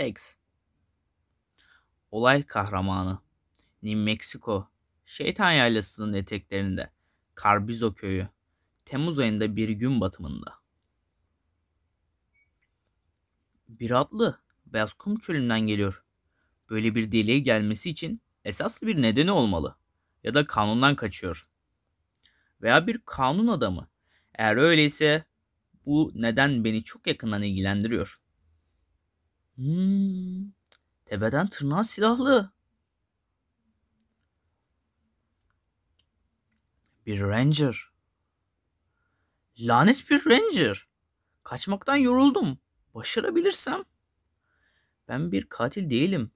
Tex Olay kahramanı New Mexico Şeytan Yaylası'nın eteklerinde Carbizo köyü Temmuz ayında bir gün batımında. Bir atlı beyaz kum çölünden geliyor. Böyle bir deliğe gelmesi için esaslı bir nedeni olmalı. Ya da kanundan kaçıyor. Veya bir kanun adamı. Eğer öyleyse bu neden beni çok yakından ilgilendiriyor. Hmm, tepeden tırnağa silahlı. Bir ranger. Lanet bir ranger. Kaçmaktan yoruldum. Başarabilirsem. Ben bir katil değilim.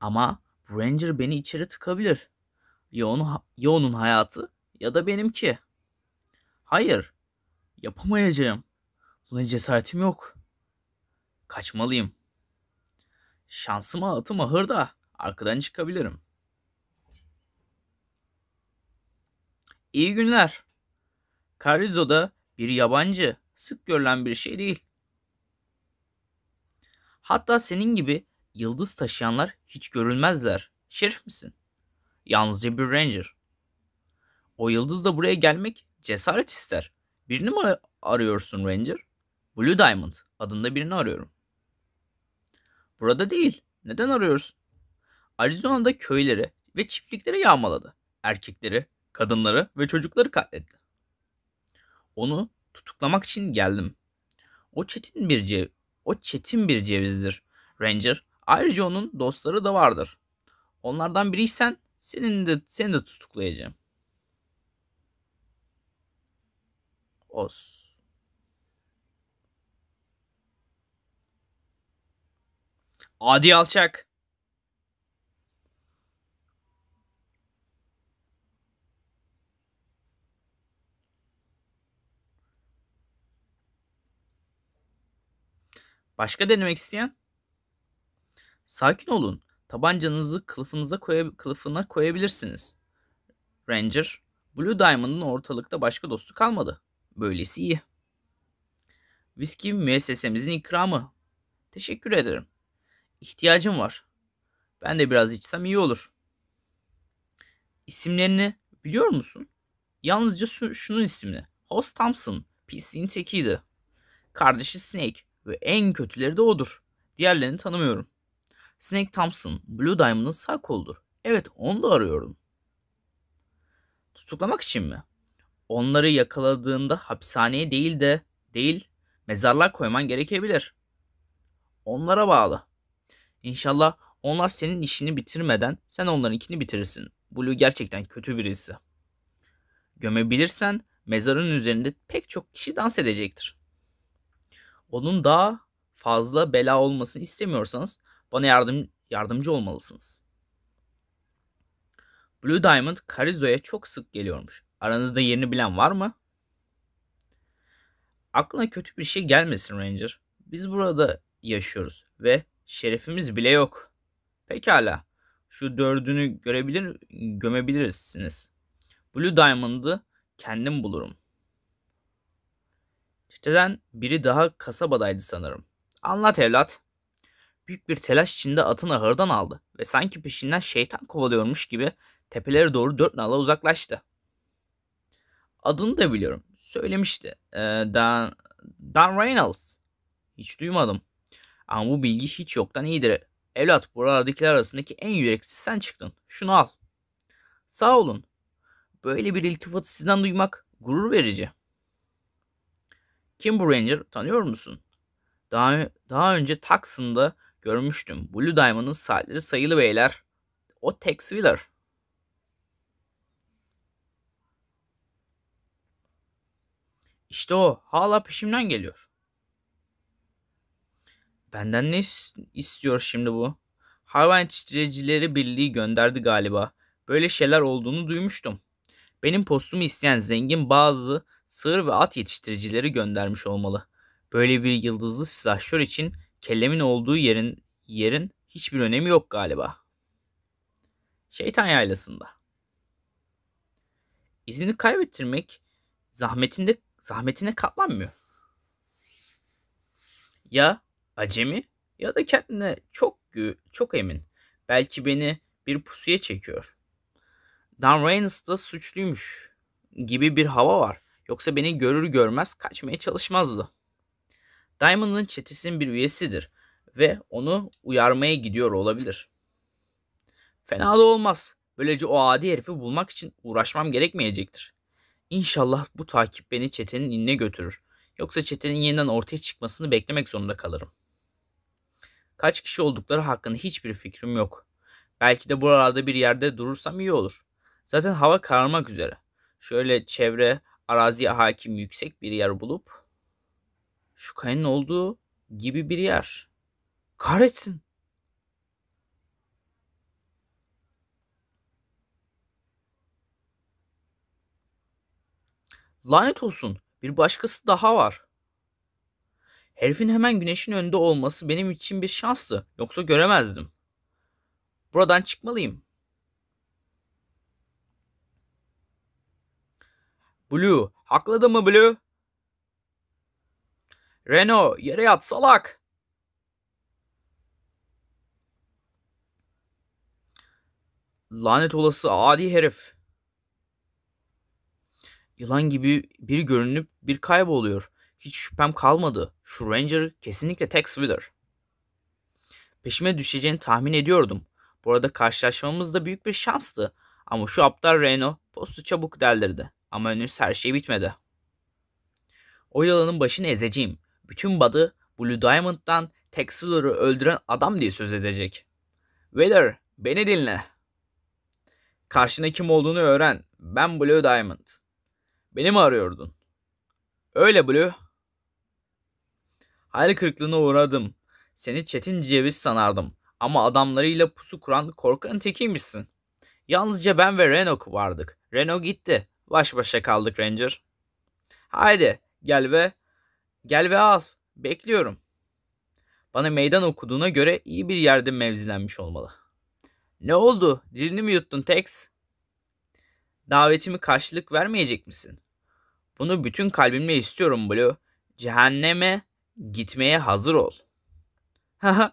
Ama bu ranger beni içeri tıkabilir. Ya, onu, ya onun hayatı ya da benimki. Hayır. Yapamayacağım. Buna cesaretim yok. Kaçmalıyım.'' Şansıma atım ahırda. Arkadan çıkabilirim. İyi günler. Carrizo'da bir yabancı sık görülen bir şey değil. Hatta senin gibi yıldız taşıyanlar hiç görülmezler. Şerif misin? Yalnızca bir ranger. O yıldız da buraya gelmek cesaret ister. Birini mi arıyorsun ranger? Blue Diamond adında birini arıyorum. Burada değil. Neden arıyoruz? Arizona'da köyleri ve çiftlikleri yağmaladı. Erkekleri, kadınları ve çocukları katletti. Onu tutuklamak için geldim. O çetin bir cev o çetin bir cevizdir. Ranger ayrıca onun dostları da vardır. Onlardan biriysen senin de seni de tutuklayacağım. Os. Adi Alçak. Başka denemek isteyen? Sakin olun. Tabancanızı kılıfınıza koy kılıfına koyabilirsiniz. Ranger, Blue Diamond'ın ortalıkta başka dostu kalmadı. Böylesi iyi. Viski müessesemizin ikramı. Teşekkür ederim. İhtiyacım var. Ben de biraz içsem iyi olur. İsimlerini biliyor musun? Yalnızca şunun ismini. Host Thompson, pisliğin tekiydi. Kardeşi Snake ve en kötüleri de odur. Diğerlerini tanımıyorum. Snake Thompson, Blue Diamond'ın sağ koludur. Evet, onu da arıyorum. Tutuklamak için mi? Onları yakaladığında hapishaneye değil de değil mezarlar koyman gerekebilir. Onlara bağlı. İnşallah onlar senin işini bitirmeden sen onlarınkini bitirirsin. Blue gerçekten kötü birisi. Gömebilirsen mezarın üzerinde pek çok kişi dans edecektir. Onun daha fazla bela olmasını istemiyorsanız bana yardım, yardımcı olmalısınız. Blue Diamond Karizo'ya çok sık geliyormuş. Aranızda yerini bilen var mı? Aklına kötü bir şey gelmesin Ranger. Biz burada yaşıyoruz ve şerefimiz bile yok. Pekala. Şu dördünü görebilir, gömebilirsiniz. Blue Diamond'ı kendim bulurum. Çeteden biri daha kasabadaydı sanırım. Anlat evlat. Büyük bir telaş içinde atını ahırdan aldı ve sanki peşinden şeytan kovalıyormuş gibi tepelere doğru dört nala uzaklaştı. Adını da biliyorum. Söylemişti. Ee, Dan, Dan Reynolds. Hiç duymadım. Ama bu bilgi hiç yoktan iyidir. Evlat buralardakiler arasındaki en yüreksiz sen çıktın. Şunu al. Sağ olun. Böyle bir iltifatı sizden duymak gurur verici. Kim bu Ranger tanıyor musun? Daha, daha önce Taksında görmüştüm. Blue Diamond'ın saatleri sayılı beyler. O Tex Wheeler. İşte o. Hala peşimden geliyor. Benden ne istiyor şimdi bu? Hayvan Çiftçileri Birliği gönderdi galiba. Böyle şeyler olduğunu duymuştum. Benim postumu isteyen zengin bazı sığır ve at yetiştiricileri göndermiş olmalı. Böyle bir yıldızlı silahşör için kellemin olduğu yerin yerin hiçbir önemi yok galiba. Şeytan yaylasında. İzini kaybettirmek zahmetinde zahmetine katlanmıyor. Ya acemi ya da kendine çok çok emin. Belki beni bir pusuya çekiyor. Dan Reynolds da suçluymuş gibi bir hava var. Yoksa beni görür görmez kaçmaya çalışmazdı. Diamond'ın çetesinin bir üyesidir ve onu uyarmaya gidiyor olabilir. Fena da olmaz. Böylece o adi herifi bulmak için uğraşmam gerekmeyecektir. İnşallah bu takip beni çetenin inine götürür. Yoksa çetenin yeniden ortaya çıkmasını beklemek zorunda kalırım.'' Kaç kişi oldukları hakkında hiçbir fikrim yok. Belki de buralarda bir yerde durursam iyi olur. Zaten hava kararmak üzere. Şöyle çevre, araziye hakim yüksek bir yer bulup şu kayanın olduğu gibi bir yer. Kahretsin. Lanet olsun. Bir başkası daha var. Herifin hemen güneşin önünde olması benim için bir şanstı. Yoksa göremezdim. Buradan çıkmalıyım. Blue. Hakladı mı Blue? Renault, yere yat salak. Lanet olası adi herif. Yılan gibi bir görünüp bir kayboluyor. Hiç şüphem kalmadı. Şu Ranger kesinlikle Tex Wheeler. Peşime düşeceğini tahmin ediyordum. Bu arada karşılaşmamız da büyük bir şanstı. Ama şu aptal Reno postu çabuk deldirdi. Ama henüz her şey bitmedi. O yılanın başını ezeceğim. Bütün badı Blue Diamond'dan Tex Wheeler'ı öldüren adam diye söz edecek. Wheeler beni dinle. Karşına kim olduğunu öğren. Ben Blue Diamond. Beni mi arıyordun? Öyle Blue. Hayal kırıklığına uğradım. Seni çetin ceviz sanardım. Ama adamlarıyla pusu kuran korkan tekiymişsin. Yalnızca ben ve Renok vardık. Renok gitti. Baş başa kaldık Ranger. Haydi gel ve gel ve al. Bekliyorum. Bana meydan okuduğuna göre iyi bir yerde mevzilenmiş olmalı. Ne oldu? Dilini mi yuttun Tex? Davetimi karşılık vermeyecek misin? Bunu bütün kalbimle istiyorum Blue. Cehenneme Gitmeye hazır ol.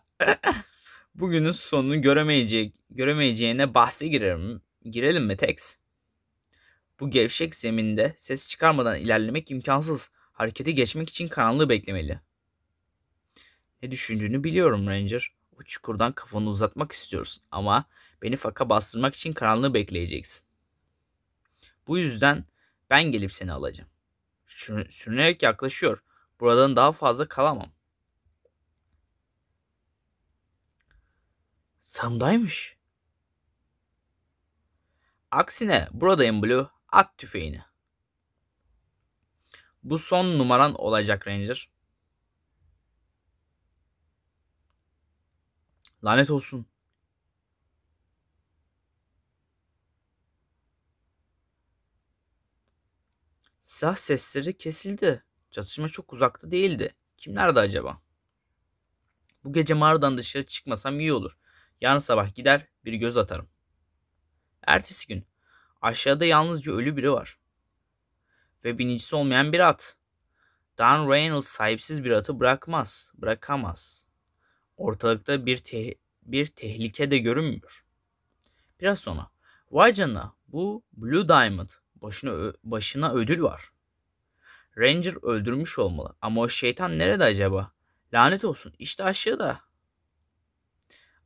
Bugünün sonunu göremeyecek, göremeyeceğine bahse girerim. Girelim mi Tex? Bu gevşek zeminde ses çıkarmadan ilerlemek imkansız. Harekete geçmek için karanlığı beklemeli. Ne düşündüğünü biliyorum Ranger. O çukurdan kafanı uzatmak istiyorsun ama beni faka bastırmak için karanlığı bekleyeceksin. Bu yüzden ben gelip seni alacağım. Sürünerek yaklaşıyor. Buradan daha fazla kalamam. Sam'daymış. Aksine buradayım Blue. At tüfeğini. Bu son numaran olacak Ranger. Lanet olsun. Silah sesleri kesildi. Çatışma çok uzakta değildi. Kimlerdi acaba? Bu gece mağaradan dışarı çıkmasam iyi olur. Yarın sabah gider bir göz atarım. Ertesi gün aşağıda yalnızca ölü biri var. Ve binicisi olmayan bir at. Dan Reynolds sahipsiz bir atı bırakmaz, bırakamaz. Ortalıkta bir, te- bir tehlike de görünmüyor. Biraz sonra. Vay canına bu Blue Diamond başına, başına ödül var. Ranger öldürmüş olmalı. Ama o şeytan nerede acaba? Lanet olsun. İşte aşağıda.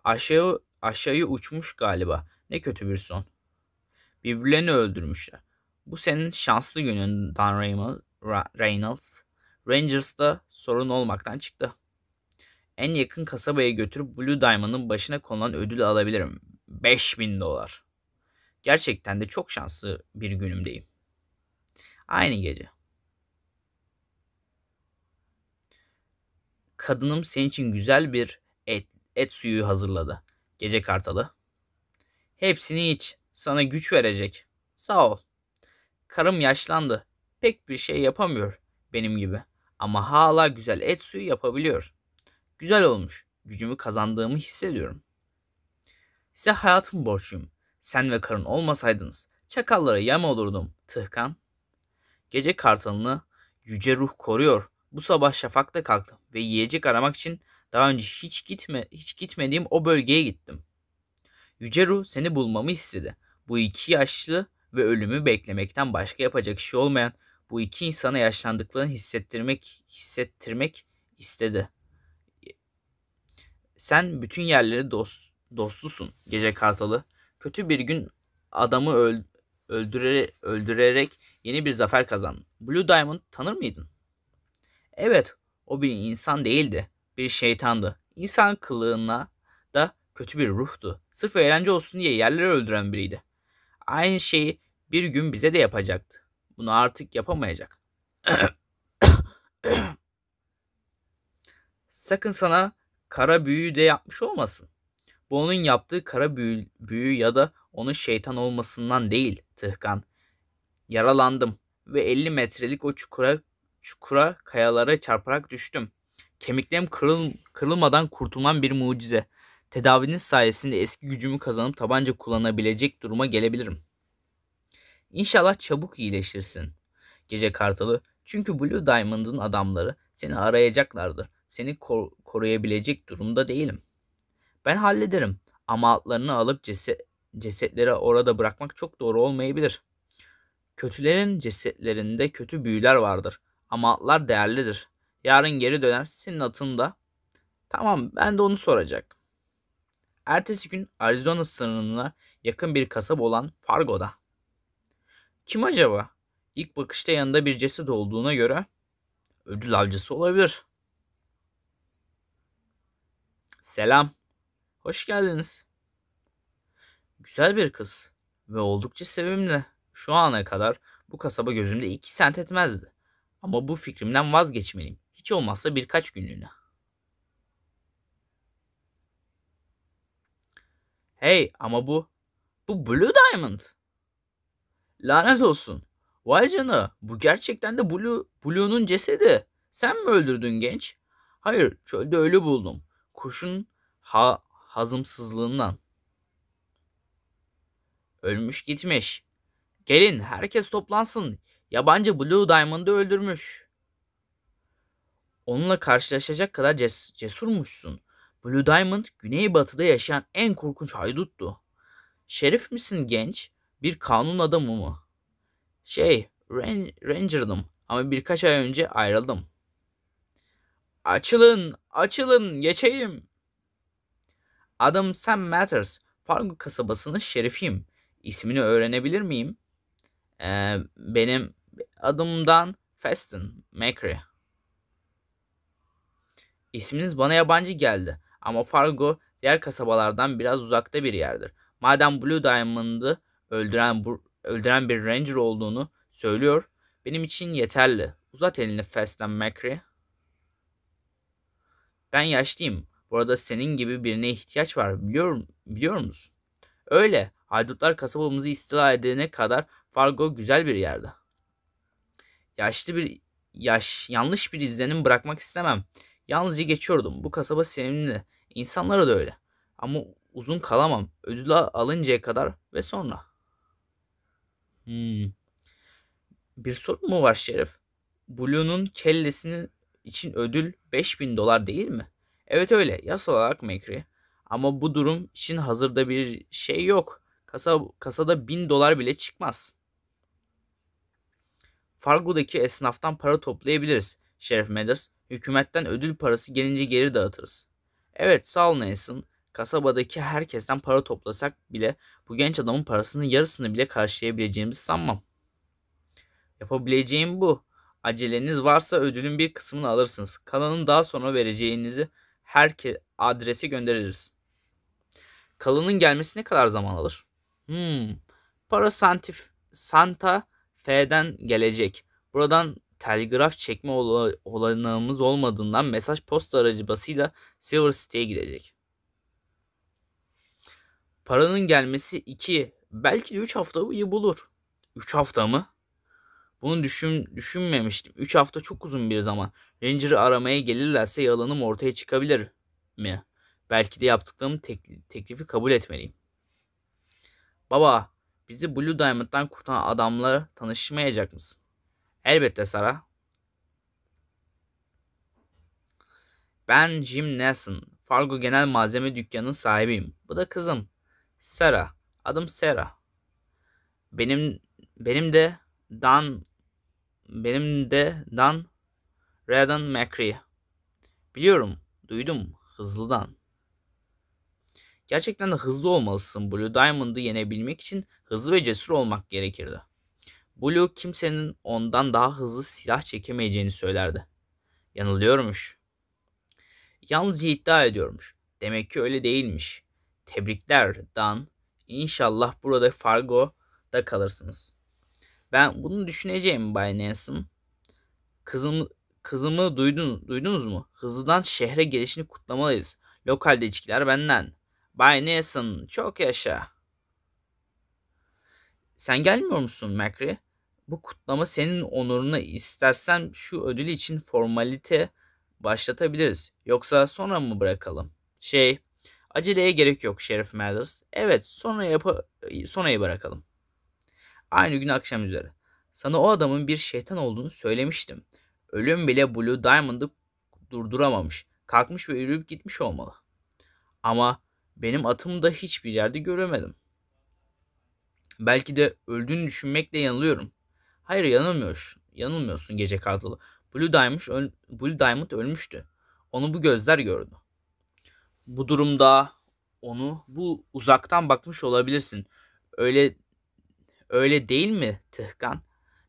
Aşağı, aşağıya uçmuş galiba. Ne kötü bir son. Birbirlerini öldürmüşler. Bu senin şanslı günün Dan Reynolds. Rangers'da sorun olmaktan çıktı. En yakın kasabaya götürüp Blue Diamond'ın başına konulan ödülü alabilirim. 5000 dolar. Gerçekten de çok şanslı bir günümdeyim. Aynı gece. kadınım senin için güzel bir et, et suyu hazırladı. Gece kartalı. Hepsini iç. Sana güç verecek. Sağ ol. Karım yaşlandı. Pek bir şey yapamıyor benim gibi. Ama hala güzel et suyu yapabiliyor. Güzel olmuş. Gücümü kazandığımı hissediyorum. Size hayatım borçluyum. Sen ve karın olmasaydınız çakallara yem olurdum. Tıhkan. Gece kartalını yüce ruh koruyor. Bu sabah şafakta kalktım ve yiyecek aramak için daha önce hiç gitme hiç gitmediğim o bölgeye gittim. Yüce Ruh seni bulmamı istedi. Bu iki yaşlı ve ölümü beklemekten başka yapacak şey olmayan bu iki insana yaşlandıklarını hissettirmek hissettirmek istedi. Sen bütün yerleri dost, dostlusun gece kartalı. Kötü bir gün adamı öl, öldürerek yeni bir zafer kazandın. Blue Diamond tanır mıydın? Evet, o bir insan değildi. Bir şeytandı. İnsan kılığına da kötü bir ruhtu. Sırf eğlence olsun diye yerleri öldüren biriydi. Aynı şeyi bir gün bize de yapacaktı. Bunu artık yapamayacak. Sakın sana kara büyüyü de yapmış olmasın. Bu onun yaptığı kara büyü, büyü ya da onun şeytan olmasından değil Tıhkan. Yaralandım ve 50 metrelik o çukura çukura kayalara çarparak düştüm. Kemiklerim kırıl, kırılmadan kurtulan bir mucize. Tedavinin sayesinde eski gücümü kazanıp tabanca kullanabilecek duruma gelebilirim. İnşallah çabuk iyileşirsin. Gece kartalı. Çünkü Blue Diamond'ın adamları seni arayacaklardır. Seni kor- koruyabilecek durumda değilim. Ben hallederim ama atlarını alıp ceset, cesetleri orada bırakmak çok doğru olmayabilir. Kötülerin cesetlerinde kötü büyüler vardır. Ama atlar değerlidir. Yarın geri döner senin atın da. Tamam ben de onu soracak. Ertesi gün Arizona sınırına yakın bir kasaba olan Fargo'da. Kim acaba? İlk bakışta yanında bir ceset olduğuna göre ödül avcısı olabilir. Selam. Hoş geldiniz. Güzel bir kız ve oldukça sevimli. Şu ana kadar bu kasaba gözümde iki sent etmezdi. Ama bu fikrimden vazgeçmeliyim. Hiç olmazsa birkaç günlüğüne. Hey ama bu bu Blue Diamond. Lanet olsun. Vay canına bu gerçekten de Blue, Blue'nun cesedi. Sen mi öldürdün genç? Hayır çölde ölü buldum. Kuşun ha hazımsızlığından. Ölmüş gitmiş. Gelin herkes toplansın. Yabancı Blue Diamond'ı öldürmüş. Onunla karşılaşacak kadar ces cesurmuşsun. Blue Diamond güneybatıda yaşayan en korkunç hayduttu. Şerif misin genç? Bir kanun adamı mı? Şey, ran Ranger'dım ama birkaç ay önce ayrıldım. Açılın, açılın, geçeyim. Adım Sam Matters. Fargo kasabasının şerifiyim. İsmini öğrenebilir miyim? Ee, benim Adımdan Feston Macri. İsminiz bana yabancı geldi ama Fargo diğer kasabalardan biraz uzakta bir yerdir. Madem Blue Diamond'ı öldüren, öldüren bir ranger olduğunu söylüyor, benim için yeterli. Uzat elini Feston Macri. Ben yaşlıyım. Burada senin gibi birine ihtiyaç var biliyor, biliyor musun? Öyle. Haydutlar kasabamızı istila edene kadar Fargo güzel bir yerde. Yaşlı bir yaş, yanlış bir izlenim bırakmak istemem. Yalnızca geçiyordum. Bu kasaba sevimli. İnsanlara da öyle. Ama uzun kalamam. Ödülü alıncaya kadar ve sonra. Hmm. Bir sorun mu var Şerif? Blue'nun kellesinin için ödül 5000 dolar değil mi? Evet öyle. Yas olarak Mekri. Ama bu durum için hazırda bir şey yok. Kasa, kasada 1000 dolar bile çıkmaz. Fargo'daki esnaftan para toplayabiliriz. Şerif Mathers, hükümetten ödül parası gelince geri dağıtırız. Evet sağ ol Nelson. Kasabadaki herkesten para toplasak bile bu genç adamın parasının yarısını bile karşılayabileceğimizi sanmam. Yapabileceğim bu. Aceleniz varsa ödülün bir kısmını alırsınız. Kalanın daha sonra vereceğinizi herke adrese göndeririz. Kalanın gelmesi ne kadar zaman alır? Hmm. Para santif Santa F'den gelecek. Buradan telgraf çekme olanağımız olmadığından mesaj posta aracılığıyla Silver City'ye gidecek. Paranın gelmesi 2 belki de 3 haftayı bulur. 3 hafta mı? Bunu düşün, düşünmemiştim. 3 hafta çok uzun bir zaman. Ranger'ı aramaya gelirlerse yalanım ortaya çıkabilir mi? Belki de yaptıklarım tek, teklifi kabul etmeliyim. Baba Bizi Blue Diamond'dan kurtaran adamla tanışmayacak mısın? Elbette Sara. Ben Jim Nelson. Fargo Genel Malzeme Dükkanı'nın sahibiyim. Bu da kızım. Sara. Adım Sara. Benim benim de Dan benim de Dan Redden McCree. Biliyorum. Duydum. Hızlıdan. Gerçekten de hızlı olmalısın Blue Diamond'ı yenebilmek için hızlı ve cesur olmak gerekirdi. Blue kimsenin ondan daha hızlı silah çekemeyeceğini söylerdi. Yanılıyormuş. Yalnızca iddia ediyormuş. Demek ki öyle değilmiş. Tebrikler Dan. İnşallah burada Fargo'da kalırsınız. Ben bunu düşüneceğim Bay Nelson. Kızım, kızımı duydun, duydunuz mu? Hızlıdan şehre gelişini kutlamalıyız. Lokalde içkiler benden. Bay Nelson çok yaşa. Sen gelmiyor musun Macri? Bu kutlama senin onuruna istersen şu ödül için formalite başlatabiliriz. Yoksa sonra mı bırakalım? Şey, aceleye gerek yok Şerif Mathers. Evet, sonra yap, sonrayı bırakalım. Aynı gün akşam üzere. Sana o adamın bir şeytan olduğunu söylemiştim. Ölüm bile Blue Diamond'ı durduramamış. Kalkmış ve yürüyüp gitmiş olmalı. Ama benim atımı da hiçbir yerde göremedim. Belki de öldüğünü düşünmekle yanılıyorum. Hayır yanılmıyor. Yanılmıyorsun gece katalı. Blue Diamond, öl Blue Diamond ölmüştü. Onu bu gözler gördü. Bu durumda onu bu uzaktan bakmış olabilirsin. Öyle öyle değil mi Tıhkan?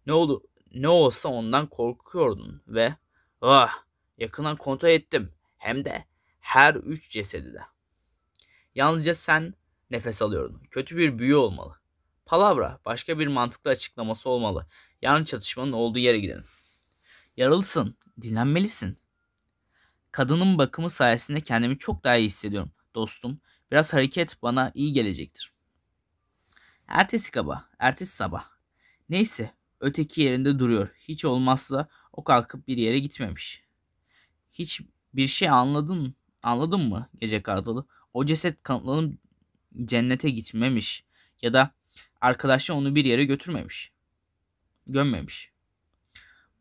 Ne oldu? Ne olsa ondan korkuyordun ve ah yakından kontrol ettim. Hem de her üç cesedi de. Yalnızca sen nefes alıyordun. Kötü bir büyü olmalı. Palavra başka bir mantıklı açıklaması olmalı. Yarın çatışmanın olduğu yere gidelim. Yaralısın, dinlenmelisin. Kadının bakımı sayesinde kendimi çok daha iyi hissediyorum dostum. Biraz hareket bana iyi gelecektir. Ertesi kaba, ertesi sabah. Neyse, öteki yerinde duruyor. Hiç olmazsa o kalkıp bir yere gitmemiş. Hiç bir şey anladın, anladın mı gece kartalı? o ceset kanıtlanıp cennete gitmemiş ya da arkadaşı onu bir yere götürmemiş. Gömmemiş.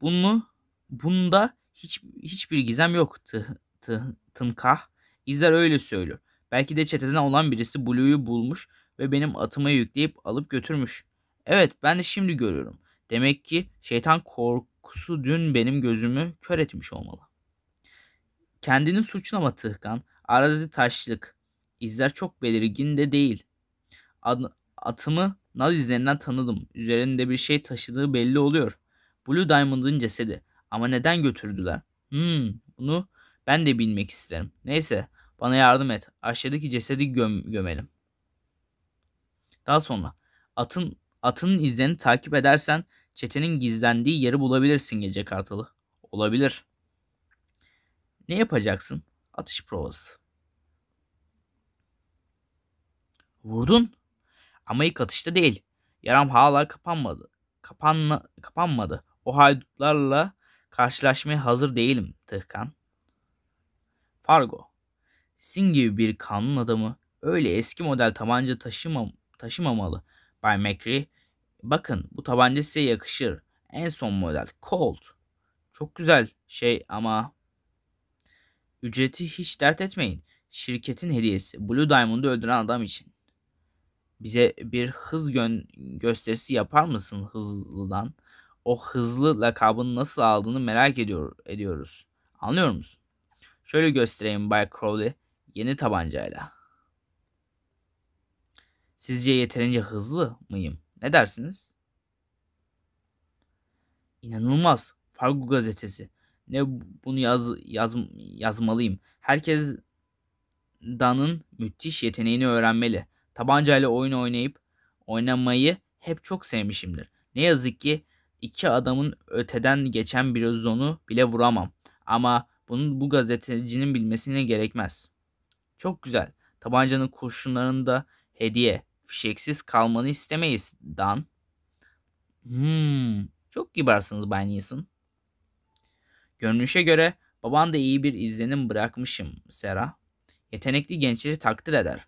Bunu bunda hiç hiçbir gizem yok. tıh, tıh, tınkah izler öyle söylüyor. Belki de çeteden olan birisi Blue'yu bulmuş ve benim atıma yükleyip alıp götürmüş. Evet ben de şimdi görüyorum. Demek ki şeytan korkusu dün benim gözümü kör etmiş olmalı. Kendini suçlama Tıhkan. Arazi taşlık. İzler çok belirgin de değil. Ad, atımı nal izlerinden tanıdım. Üzerinde bir şey taşıdığı belli oluyor. Blue Diamond'ın cesedi. Ama neden götürdüler? Hmm, bunu ben de bilmek isterim. Neyse, bana yardım et. Aşağıdaki cesedi göm gömelim. Daha sonra atın atının izlerini takip edersen çetenin gizlendiği yeri bulabilirsin gece kartalı. Olabilir. Ne yapacaksın? Atış provası. Vurdun. Ama ilk atışta değil. Yaram hala kapanmadı. Kapanla, kapanmadı. O haydutlarla karşılaşmaya hazır değilim Tıhkan. Fargo. Sin gibi bir kanun adamı öyle eski model tabanca taşımam taşımamalı. Bay McCree. Bakın bu tabanca size yakışır. En son model. Colt. Çok güzel şey ama... Ücreti hiç dert etmeyin. Şirketin hediyesi. Blue Diamond'ı öldüren adam için bize bir hız gön gösterisi yapar mısın hızlıdan? O hızlı lakabını nasıl aldığını merak ediyor ediyoruz. Anlıyor musun? Şöyle göstereyim Bay Crowley yeni tabancayla. Sizce yeterince hızlı mıyım? Ne dersiniz? İnanılmaz. Fargo gazetesi. Ne bunu yaz, yaz yazmalıyım. Herkes Dan'ın müthiş yeteneğini öğrenmeli. Tabancayla oyun oynayıp oynamayı hep çok sevmişimdir. Ne yazık ki iki adamın öteden geçen bir zonu bile vuramam. Ama bunu bu gazetecinin bilmesine gerekmez. Çok güzel. Tabancanın kurşunlarında hediye. Fişeksiz kalmanı istemeyiz Dan. Hmm, çok kibarsınız Bay Neeson. Görünüşe göre baban da iyi bir izlenim bırakmışım Sera. Yetenekli gençleri takdir eder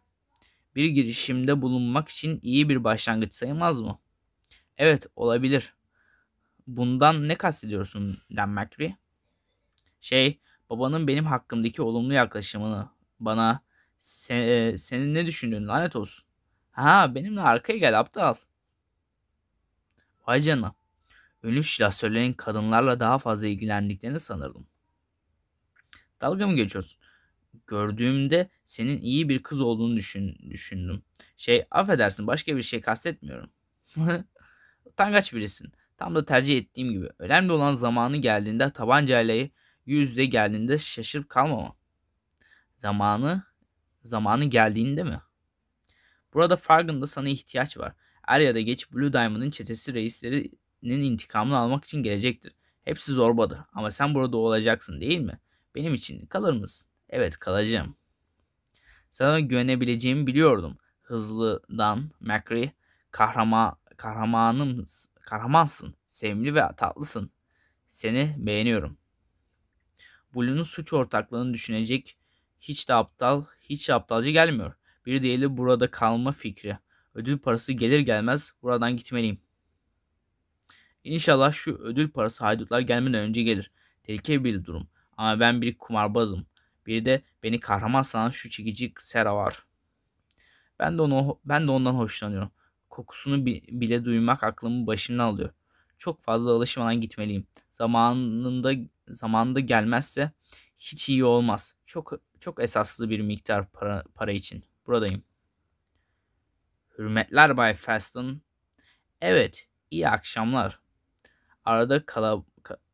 bir girişimde bulunmak için iyi bir başlangıç sayılmaz mı? Evet olabilir. Bundan ne kastediyorsun Dan McCree? Şey babanın benim hakkımdaki olumlu yaklaşımını bana se, e, senin ne düşündüğün lanet olsun. Ha benimle arkaya gel aptal. Vay canına. Ünlü şilasörlerin kadınlarla daha fazla ilgilendiklerini sanırdım. Dalga mı geçiyorsun? gördüğümde senin iyi bir kız olduğunu düşün, düşündüm. Şey affedersin başka bir şey kastetmiyorum. Utangaç birisin. Tam da tercih ettiğim gibi. Önemli olan zamanı geldiğinde tabancayla yüz yüze geldiğinde şaşırıp kalmama. Zamanı zamanı geldiğinde mi? Burada farkında sana ihtiyaç var. Er ya da geç Blue Diamond'ın çetesi reislerinin intikamını almak için gelecektir. Hepsi zorbadır ama sen burada olacaksın değil mi? Benim için kalır mısın? Evet kalacağım. Sana güvenebileceğimi biliyordum. Hızlıdan Macri kahrama, kahramanım, kahramansın. Sevimli ve tatlısın. Seni beğeniyorum. Blue'nun suç ortaklığını düşünecek hiç de aptal, hiç de aptalca gelmiyor. Bir diğeri burada kalma fikri. Ödül parası gelir gelmez buradan gitmeliyim. İnşallah şu ödül parası haydutlar gelmeden önce gelir. Tehlikeli bir durum. Ama ben bir kumarbazım. Bir de beni kahraman sanan şu çekici Sera var. Ben de onu ben de ondan hoşlanıyorum. Kokusunu bile duymak aklımı başımdan alıyor. Çok fazla alışmadan gitmeliyim. Zamanında zamanında gelmezse hiç iyi olmaz. Çok çok esaslı bir miktar para, para için. Buradayım. Hürmetler Bay Faston. Evet, iyi akşamlar. Arada kala,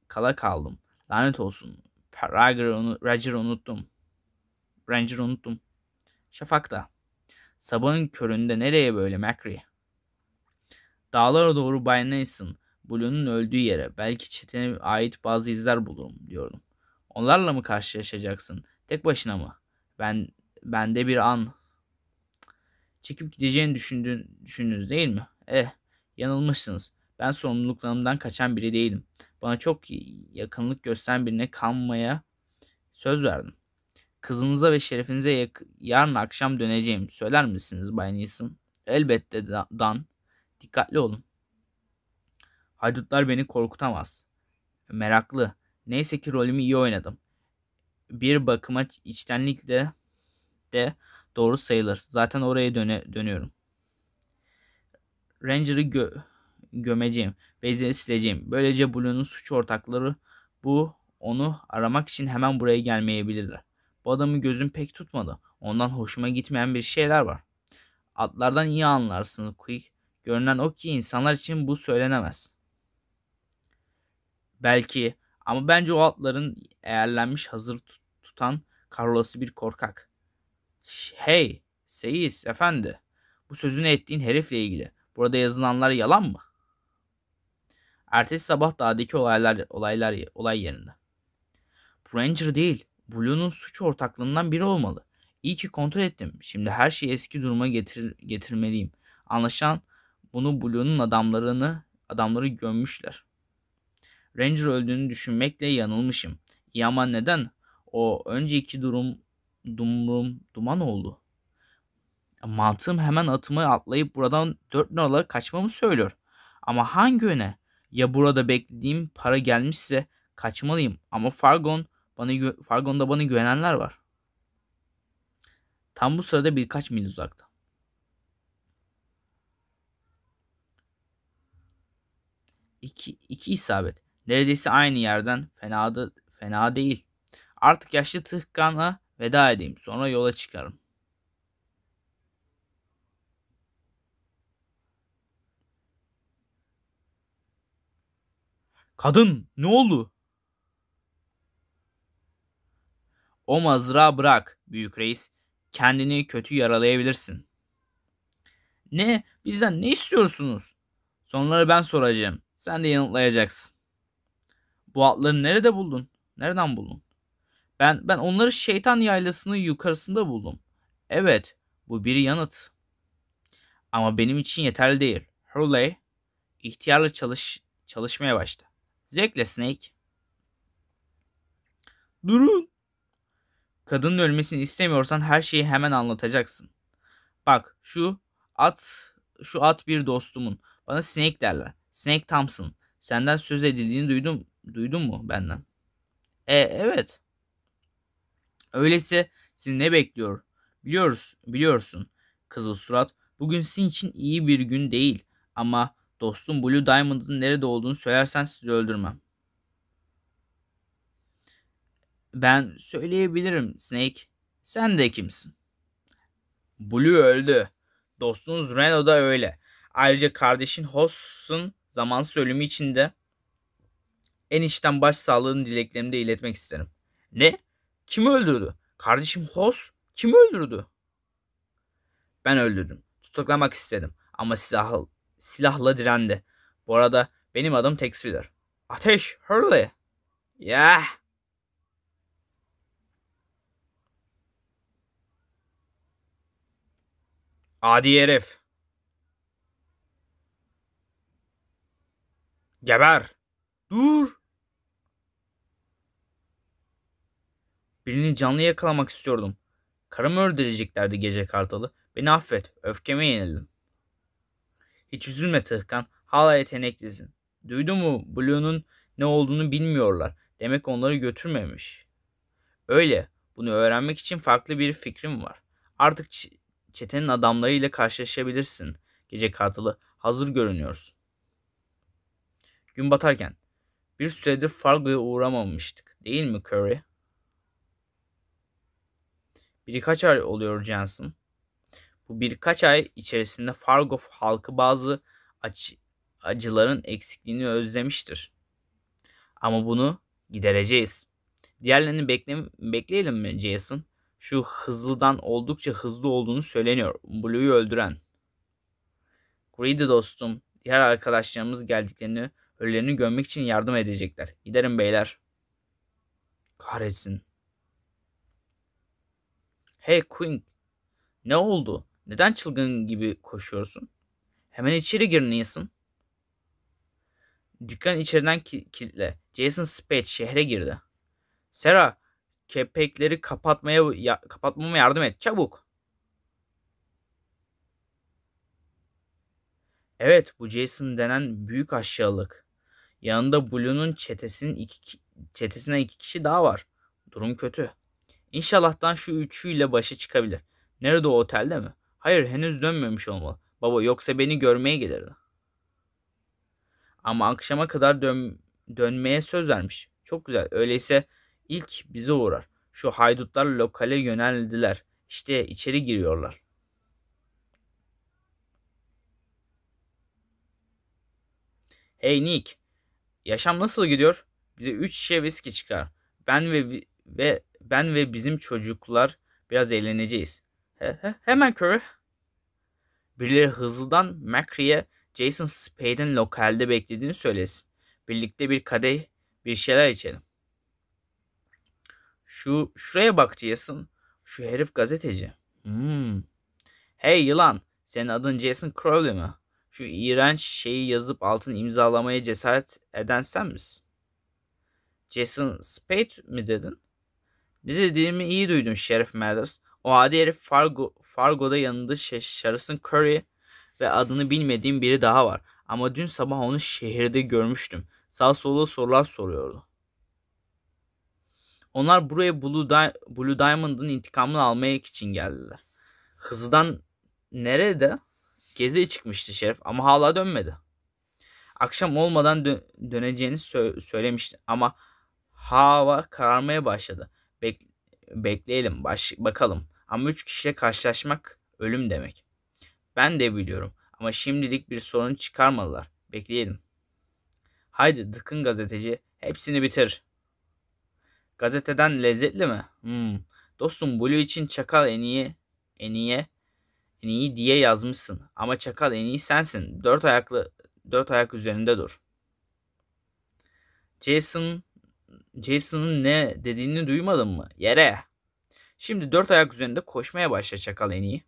kala kaldım. Lanet olsun. Rager'ı Rager unuttum. Ranger unuttum. Şafak da. Sabahın köründe nereye böyle Macri? Dağlara doğru Bay Nelson. Blue'nun öldüğü yere. Belki çetene ait bazı izler bulurum diyordum. Onlarla mı karşılaşacaksın? Tek başına mı? Ben bende bir an. Çekip gideceğini düşündün, düşündünüz değil mi? Eh yanılmışsınız. Ben sorumluluklarımdan kaçan biri değilim. Bana çok yakınlık gösteren birine kanmaya söz verdim. Kızınıza ve şerefinize yak- yarın akşam döneceğim. Söyler misiniz Bay Neeson? Elbette Dan. Dikkatli olun. Haydutlar beni korkutamaz. Meraklı. Neyse ki rolümü iyi oynadım. Bir bakıma içtenlikle de doğru sayılır. Zaten oraya döne dönüyorum. Ranger'ı gö gömeceğim. Baze'ini sileceğim. Böylece Blue'nun suç ortakları bu onu aramak için hemen buraya gelmeyebilirler. Bu adamı gözüm pek tutmadı. Ondan hoşuma gitmeyen bir şeyler var. Atlardan iyi anlarsın Quick. Görünen o ki insanlar için bu söylenemez. Belki ama bence o atların eğerlenmiş hazır tutan karolası bir korkak. Hey Seyis efendi bu sözünü ettiğin herifle ilgili burada yazılanlar yalan mı? Ertesi sabah dağdaki olaylar, olaylar olay yerinde. Ranger değil. Blue'nun suç ortaklığından biri olmalı. İyi ki kontrol ettim. Şimdi her şeyi eski duruma getir, getirmeliyim. Anlaşan bunu Blue'nun adamlarını adamları gömmüşler. Ranger öldüğünü düşünmekle yanılmışım. İyi ama neden? O önceki durum dumrum duman oldu. Mantığım hemen atımı atlayıp buradan dört nala kaçmamı söylüyor. Ama hangi öne? Ya burada beklediğim para gelmişse kaçmalıyım ama Fargon bana Fargon'da bana güvenenler var. Tam bu sırada birkaç mil uzakta. İki, iki isabet. Neredeyse aynı yerden fena, da, fena değil. Artık yaşlı tıhkana veda edeyim. Sonra yola çıkarım. Kadın ne oldu? O mazra bırak büyük reis. Kendini kötü yaralayabilirsin. Ne? Bizden ne istiyorsunuz? Sonları ben soracağım. Sen de yanıtlayacaksın. Bu atları nerede buldun? Nereden buldun? Ben ben onları şeytan yaylasının yukarısında buldum. Evet, bu bir yanıt. Ama benim için yeterli değil. Hurley, ihtiyarla çalış, çalışmaya başladı. Zekle Snake. Durun. Kadının ölmesini istemiyorsan her şeyi hemen anlatacaksın. Bak şu at şu at bir dostumun. Bana Snake derler. Snake Thompson. Senden söz edildiğini duydum. Duydun mu benden? E evet. Öyleyse seni ne bekliyor? Biliyoruz, biliyorsun. Kızıl surat. Bugün sizin için iyi bir gün değil. Ama Dostum Blue Diamond'ın nerede olduğunu söylersen sizi öldürmem. Ben söyleyebilirim Snake. Sen de kimsin? Blue öldü. Dostunuz Reno da öyle. Ayrıca kardeşin Hoss'un zamansız ölümü için de en içten baş sağlığını dileklerimi de iletmek isterim. Ne? Kimi öldürdü? Kardeşim Hoss kimi öldürdü? Ben öldürdüm. Tutuklamak istedim ama silah silahla direndi. Bu arada benim adım Tex Wheeler. Ateş Hurley. Yeah. Adi herif. Geber. Dur. Birini canlı yakalamak istiyordum. Karımı öldüreceklerdi gece kartalı. Beni affet. Öfkeme yenildim. Hiç üzülme Tıhkan. Hala yeteneklisin. Duydun mu? Blue'nun ne olduğunu bilmiyorlar. Demek onları götürmemiş. Öyle. Bunu öğrenmek için farklı bir fikrim var. Artık çetenin adamlarıyla karşılaşabilirsin. Gece katilı. Hazır görünüyorsun. Gün batarken. Bir süredir Fargo'ya uğramamıştık. Değil mi Curry? Birkaç ay oluyor Jensen. Bu birkaç ay içerisinde Fargo halkı bazı acı, acıların eksikliğini özlemiştir. Ama bunu gidereceğiz. Diğerlerini bekle, bekleyelim mi Jason? Şu hızlıdan oldukça hızlı olduğunu söyleniyor. Blue'yu öldüren. Greedy dostum. Diğer arkadaşlarımız geldiklerini ölülerini gömmek için yardım edecekler. Giderim beyler. Kahretsin. Hey Queen. Ne oldu? Neden çılgın gibi koşuyorsun? Hemen içeri gir Neeson. Dükkan içeriden kilitle. Jason Spade şehre girdi. Sarah, kepekleri kapatmaya ya- kapatmama yardım et. Çabuk. Evet, bu Jason denen büyük aşağılık. Yanında Blue'nun çetesinin iki çetesine iki kişi daha var. Durum kötü. İnşallah'tan şu üçüyle başa çıkabilir. Nerede o otelde mi? Hayır henüz dönmemiş olmalı. Baba yoksa beni görmeye gelirdi. Ama akşama kadar dön dönmeye söz vermiş. Çok güzel. Öyleyse ilk bize uğrar. Şu haydutlar lokale yöneldiler. İşte içeri giriyorlar. Hey Nick, yaşam nasıl gidiyor? Bize 3 şişe viski çıkar. Ben ve ve ben ve bizim çocuklar biraz eğleneceğiz hemen Curry. Birileri hızlıdan Macri'ye Jason Spade'in lokalde beklediğini söylesin. Birlikte bir kadeh bir şeyler içelim. Şu şuraya bak Jason. Şu herif gazeteci. Hmm. Hey yılan. Senin adın Jason Crowley mi? Şu iğrenç şeyi yazıp altını imzalamaya cesaret eden sen misin? Jason Spade mi dedin? Ne dediğimi iyi duydun Sheriff Mathers. O adi herif Fargo, Fargo'da yanında Charles'ın Curry ve adını bilmediğim biri daha var. Ama dün sabah onu şehirde görmüştüm. Sağ sola sorular soruyordu. Onlar buraya Blue, Di- Blue Diamond'ın intikamını almaya için geldiler. Hızdan nerede? Geziye çıkmıştı şerif ama hala dönmedi. Akşam olmadan dö- döneceğini sö- söylemişti ama hava kararmaya başladı. Bek- bekleyelim baş- bakalım. Ama üç kişiyle karşılaşmak ölüm demek. Ben de biliyorum ama şimdilik bir sorun çıkarmalılar. Bekleyelim. Haydi dıkın gazeteci hepsini bitir. Gazeteden lezzetli mi? Hmm. Dostum Blue için çakal en iyi, en iyi, en iyi diye yazmışsın. Ama çakal en iyi sensin. Dört ayaklı, dört ayak üzerinde dur. Jason Jason'ın ne dediğini duymadın mı? Yere. Şimdi dört ayak üzerinde koşmaya başla çakal en iyi.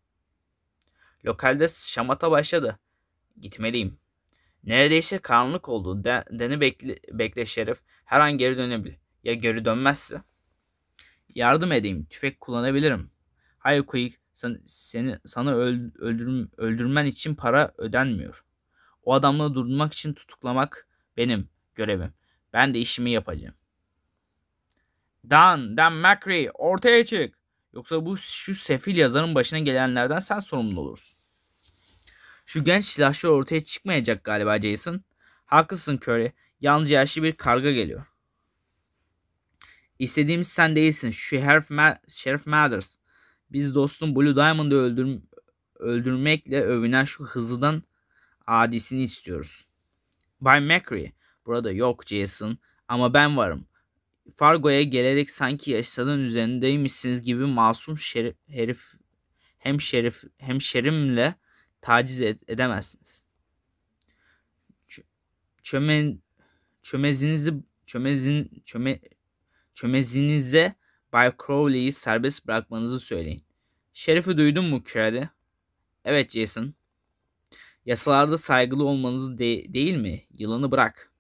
Lokalde şamata başladı. Gitmeliyim. Neredeyse karanlık oldu. De, deni bekle, bekle şerif. Her an geri dönebilir. Ya geri dönmezse? Yardım edeyim. Tüfek kullanabilirim. Hayır Quick. Sen, seni, sana öl, öldürüm, öldürmen için para ödenmiyor. O adamla durdurmak için tutuklamak benim görevim. Ben de işimi yapacağım. Dan, Dan McCree ortaya çık. Yoksa bu şu sefil yazarın başına gelenlerden sen sorumlu olursun. Şu genç silahçı ortaya çıkmayacak galiba Jason. Haklısın Curry. Yalnızca yaşlı bir karga geliyor. İstediğimiz sen değilsin. Şu Herif Ma- Sheriff Mathers. Biz dostum Blue Diamond'ı öldür- öldürmekle övünen şu hızlıdan adisini istiyoruz. Bay McCree. Burada yok Jason ama ben varım. Fargo'ya gelerek sanki yaşların üzerindeymişsiniz gibi masum şerif, herif hem şerif hem şerimle taciz edemezsiniz. Çöme, çömezinizi çömezin çöme, çömezinize Bay Crowley'i serbest bırakmanızı söyleyin. Şerif'i duydun mu Kredi? Evet Jason. Yasalarda saygılı olmanız de- değil mi? Yılanı bırak.''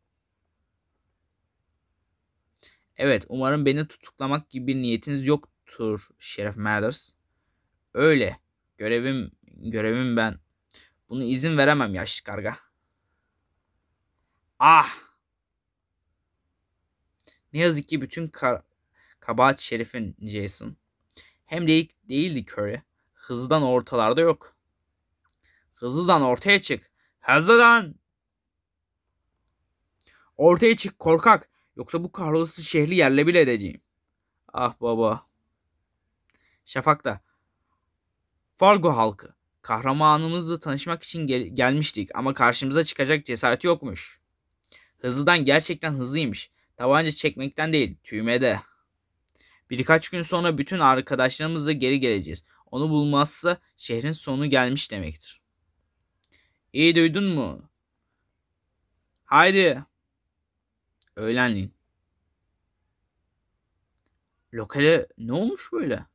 Evet umarım beni tutuklamak gibi bir niyetiniz yoktur Şeref Mathers. Öyle. Görevim, görevim ben. Bunu izin veremem yaşlı karga. Ah! Ne yazık ki bütün kar kabahat şerifin Jason. Hem de ilk değildi Curry. Hızlıdan ortalarda yok. Hızlıdan ortaya çık. Hızlıdan! Ortaya çık korkak. Yoksa bu kahrolası şehri yerle bile edeceğim. Ah baba. Şafak da. Fargo halkı. Kahramanımızla tanışmak için gel- gelmiştik ama karşımıza çıkacak cesareti yokmuş. Hızlıdan gerçekten hızlıymış. Tabanca çekmekten değil, tüymede. Birkaç gün sonra bütün arkadaşlarımızla geri geleceğiz. Onu bulmazsa şehrin sonu gelmiş demektir. İyi duydun mu? Haydi Öğlenleyin. Lokale ne olmuş böyle?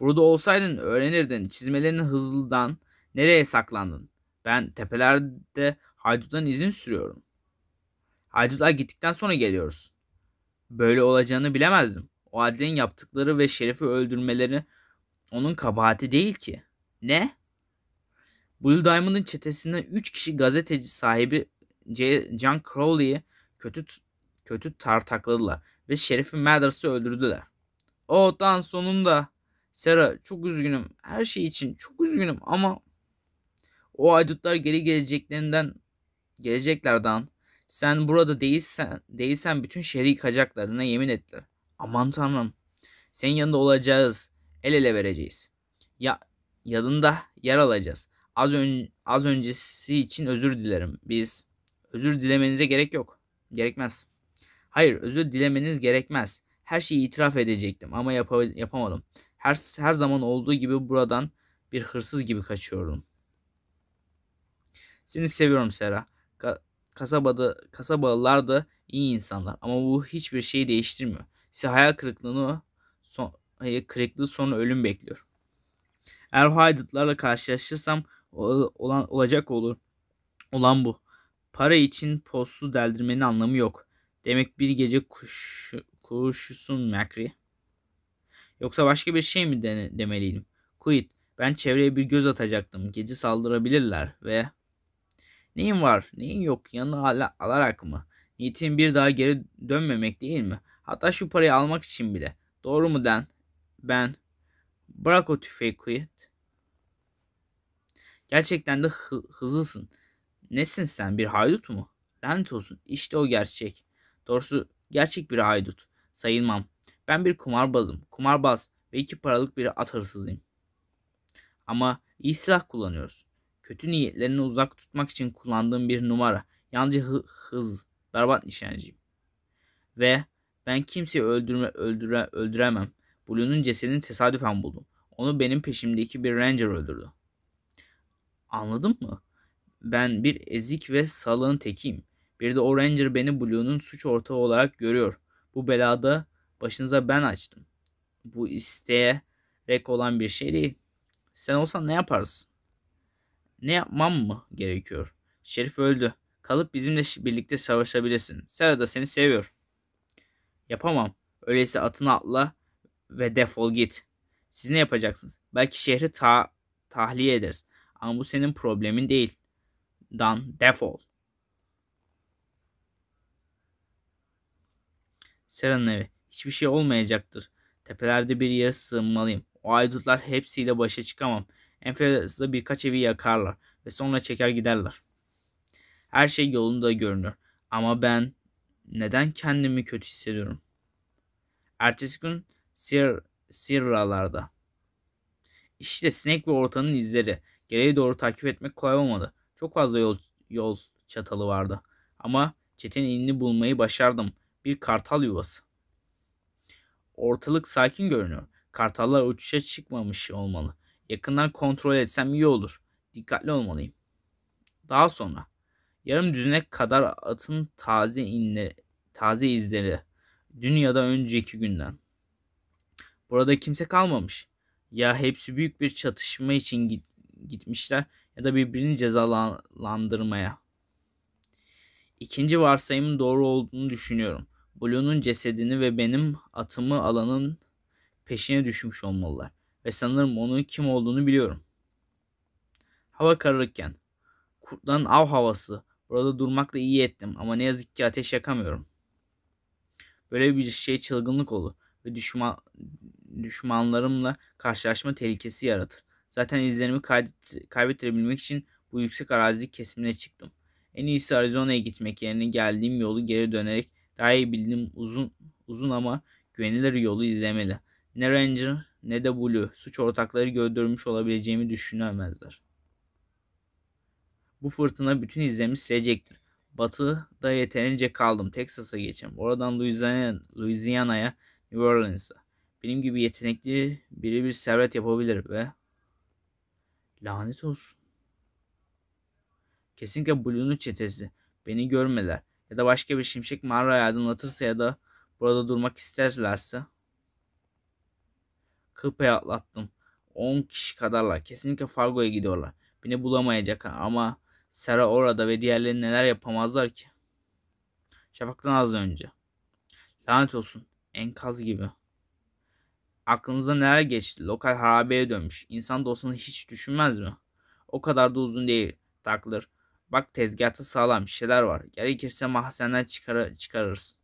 Burada olsaydın öğrenirdin. Çizmelerini hızlıdan nereye saklandın? Ben tepelerde hayduttan izin sürüyorum. Haydut'a gittikten sonra geliyoruz. Böyle olacağını bilemezdim. O adliyenin yaptıkları ve şerifi öldürmeleri onun kabahati değil ki. Ne? Blue Diamond'ın çetesinden 3 kişi gazeteci sahibi J. John Crowley'i kötü kötü tartakladılar ve Şerif'in Madders'ı öldürdüler. O dan sonunda Sera çok üzgünüm. Her şey için çok üzgünüm ama o aydutlar geri geleceklerinden geleceklerden sen burada değilsen, değilsen bütün şehri yıkacaklarına yemin ettiler. Aman tanrım. Senin yanında olacağız. El ele vereceğiz. Ya yanında yer alacağız. Az ön, az öncesi için özür dilerim. Biz özür dilemenize gerek yok. Gerekmez. Hayır özür dilemeniz gerekmez. Her şeyi itiraf edecektim ama yap- yapamadım. Her, her zaman olduğu gibi buradan bir hırsız gibi kaçıyordum. Seni seviyorum Sera. Ka- kasabada, kasabalılar da iyi insanlar ama bu hiçbir şeyi değiştirmiyor. Size hayal kırıklığını son, hayal kırıklığı sonra ölüm bekliyor. Eğer Haydutlarla karşılaşırsam olan olacak olur. Olan bu. Para için postu deldirmenin anlamı yok. Demek bir gece kuş, kuşusun Macri. Yoksa başka bir şey mi de, demeliydim? Quit. Ben çevreye bir göz atacaktım. Gece saldırabilirler ve... Neyin var, neyin yok yanına al alarak mı? Niyetin bir daha geri dönmemek değil mi? Hatta şu parayı almak için bile. Doğru mu den? Ben. Bırak o tüfeği Quit. Gerçekten de hı hızlısın. Nesin sen bir haydut mu? Lanet olsun işte o gerçek. Doğrusu gerçek bir haydut. Sayılmam. Ben bir kumarbazım. Kumarbaz ve iki paralık bir at hırsızıyım. Ama iyi silah kullanıyoruz. Kötü niyetlerini uzak tutmak için kullandığım bir numara. Yalnızca hı hız. Berbat nişancıyım. Ve ben kimseyi öldürme, öldüre, öldüremem. Blue'nun cesedini tesadüfen buldum. Onu benim peşimdeki bir ranger öldürdü. Anladın mı? ben bir ezik ve salığın tekiyim. Bir de o Ranger beni Blue'nun suç ortağı olarak görüyor. Bu belada başınıza ben açtım. Bu isteğe rek olan bir şey değil. Sen olsan ne yaparsın? Ne yapmam mı gerekiyor? Şerif öldü. Kalıp bizimle birlikte savaşabilirsin. Sarah da seni seviyor. Yapamam. Öyleyse atını atla ve defol git. Siz ne yapacaksınız? Belki şehri ta tahliye ederiz. Ama bu senin problemin değil dan defol. Sera'nın evi. Hiçbir şey olmayacaktır. Tepelerde bir yere sığınmalıyım. O aydutlar hepsiyle başa çıkamam. En birkaç evi yakarlar ve sonra çeker giderler. Her şey yolunda görünür. Ama ben neden kendimi kötü hissediyorum? Ertesi gün sir sirralarda. İşte sinek ve ortanın izleri. Geriye doğru takip etmek kolay olmadı. Çok fazla yol, yol çatalı vardı. Ama çetenin inini bulmayı başardım. Bir kartal yuvası. Ortalık sakin görünüyor. Kartallar uçuşa çıkmamış olmalı. Yakından kontrol etsem iyi olur. Dikkatli olmalıyım. Daha sonra yarım düzüne kadar atın taze inle, taze izleri. Dün ya da önceki günden. Burada kimse kalmamış. Ya hepsi büyük bir çatışma için git, gitmişler ya da birbirini cezalandırmaya. İkinci varsayımın doğru olduğunu düşünüyorum. Blue'nun cesedini ve benim atımı alanın peşine düşmüş olmalılar. Ve sanırım onun kim olduğunu biliyorum. Hava kararırken. Kurtların av havası. Burada durmakla iyi ettim ama ne yazık ki ateş yakamıyorum. Böyle bir şey çılgınlık olur ve düşman, düşmanlarımla karşılaşma tehlikesi yaratır. Zaten izlerimi kaybettirebilmek için bu yüksek arazi kesimine çıktım. En iyisi Arizona'ya gitmek yerine geldiğim yolu geri dönerek daha iyi bildiğim uzun uzun ama güvenilir yolu izlemeli. Ne Ranger ne de Blue suç ortakları gördürmüş olabileceğimi düşünemezler. Bu fırtına bütün izlemi silecektir. Batı'da yeterince kaldım. Texas'a geçeyim. Oradan Louisiana'ya, New Orleans'a. Benim gibi yetenekli biri bir servet yapabilir ve Lanet olsun. Kesinlikle Blue'nun çetesi. Beni görmeler. Ya da başka bir şimşek mağarayı aydınlatırsa ya da burada durmak isterlerse. Kılpayı atlattım. 10 kişi kadarlar. Kesinlikle Fargo'ya gidiyorlar. Beni bulamayacak ama Sera orada ve diğerleri neler yapamazlar ki? Şafaktan az önce. Lanet olsun. Enkaz gibi. Aklınıza neler geçti? Lokal harabe'ye dönmüş. İnsan dostunu hiç düşünmez mi? O kadar da uzun değil. Takılır. Bak tezgahta sağlam şeyler var. Gerekirse mahzenden çıkar çıkarırız.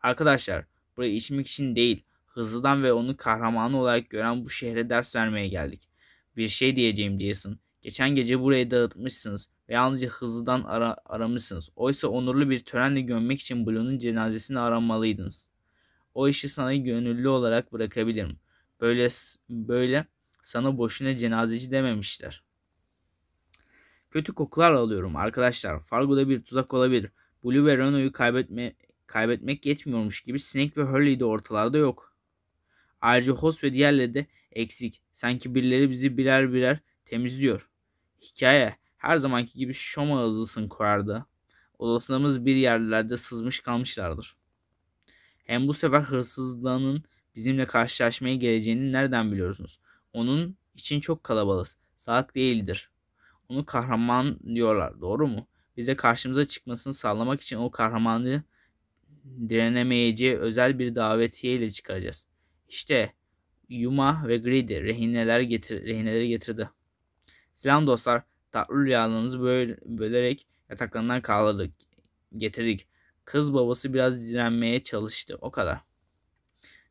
Arkadaşlar buraya içmek için değil. Hızlıdan ve onu kahramanı olarak gören bu şehre ders vermeye geldik. Bir şey diyeceğim diyesin. Geçen gece burayı dağıtmışsınız ve yalnızca hızlıdan ara aramışsınız. Oysa onurlu bir törenle gömmek için Blue'nun cenazesini aramalıydınız.'' O işi sana gönüllü olarak bırakabilirim. Böyle böyle sana boşuna cenazeci dememişler. Kötü kokular alıyorum arkadaşlar. Fargo'da bir tuzak olabilir. Blue ve Renault'u kaybetme, kaybetmek yetmiyormuş gibi Snake ve Hurley de ortalarda yok. Ayrıca Hoss ve diğerleri de eksik. Sanki birileri bizi birer birer temizliyor. Hikaye her zamanki gibi şoma ağızlısın koyardı. Odasımız bir yerlerde sızmış kalmışlardır. Hem bu sefer hırsızlanın bizimle karşılaşmaya geleceğini nereden biliyorsunuz? Onun için çok kalabalığız. Salak değildir. Onu kahraman diyorlar. Doğru mu? Bize karşımıza çıkmasını sağlamak için o kahramanlığı direnemeyeceği özel bir davetiye ile çıkaracağız. İşte Yuma ve Greedy rehineler getir rehineleri getirdi. Selam dostlar. Tatlı rüyalarınızı böl bölerek yataklarından kaldırdık. Getirdik. Kız babası biraz direnmeye çalıştı. O kadar.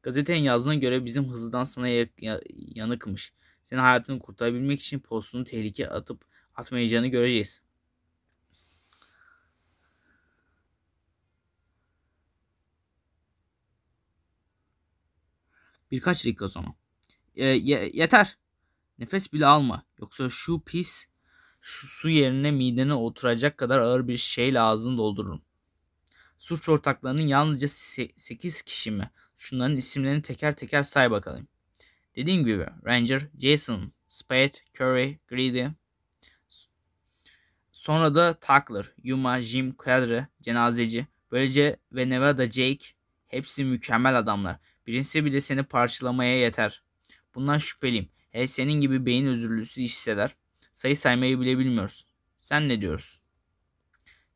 Gazetenin yazdığına göre bizim hızlıdan sana yanıkmış. Senin hayatını kurtarabilmek için postunu tehlike atıp atmayacağını göreceğiz. Birkaç dakika sonra. E, ye, yeter. Nefes bile alma. Yoksa şu pis şu su yerine midene oturacak kadar ağır bir şeyle ağzını doldururum. Suç ortaklarının yalnızca 8 kişi mi? Şunların isimlerini teker teker say bakalım. Dediğim gibi Ranger, Jason, Spade, Curry, Greedy. Sonra da Tucker, Yuma, Jim, Quadre, Cenazeci. Böylece ve Nevada Jake hepsi mükemmel adamlar. Birincisi bile seni parçalamaya yeter. Bundan şüpheliyim. Hele senin gibi beyin özürlüsü işseler. Sayı saymayı bile bilmiyorsun. Sen ne diyorsun?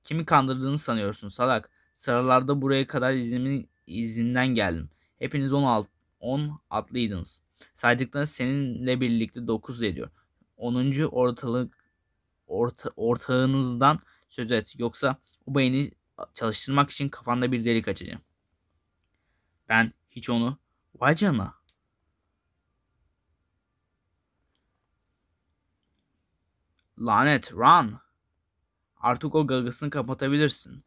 Kimi kandırdığını sanıyorsun salak. Sıralarda buraya kadar izimin izinden geldim. Hepiniz 16, 10 atlıydınız. Saydıklarınız seninle birlikte 9 ediyor. 10. ortalık orta, ortağınızdan söz et. Yoksa bu beyni çalıştırmak için kafanda bir delik açacağım. Ben hiç onu vay canına Lanet, run! Artık o gagasını kapatabilirsin